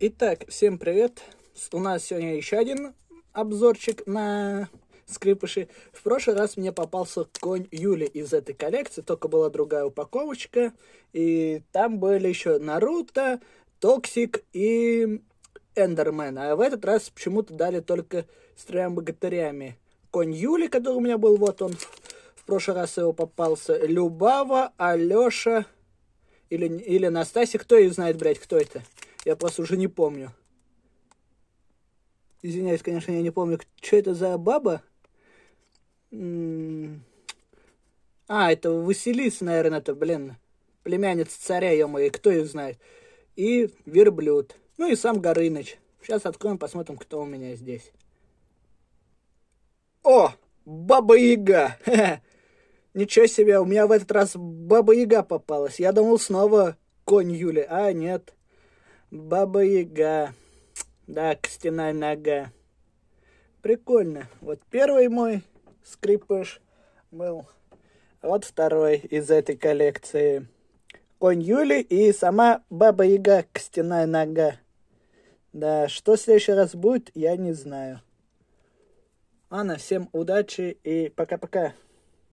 Итак, всем привет! У нас сегодня еще один обзорчик на скрипыши. В прошлый раз мне попался конь Юли из этой коллекции, только была другая упаковочка. И там были еще Наруто, Токсик и Эндермен. А в этот раз почему-то дали только с тремя богатырями. Конь Юли, который у меня был, вот он. В прошлый раз его попался. Любава, Алёша или, или Настасья. Кто их знает, блядь, кто это? Я просто уже не помню. Извиняюсь, конечно, я не помню, что это за баба. А, это Василиса, наверное, это, блин, племянница царя, ё и кто ее знает. И верблюд. Ну и сам Горыныч. Сейчас откроем, посмотрим, кто у меня здесь. О, Баба-Яга! Ничего себе, у меня в этот раз Баба-Яга попалась. Я думал, снова конь Юли, а нет. Баба-яга. Да, костяная нога. Прикольно. Вот первый мой скрипыш был. А вот второй из этой коллекции. Конь Юли и сама Баба-яга костяная нога. Да, что в следующий раз будет, я не знаю. Ладно, всем удачи и пока-пока.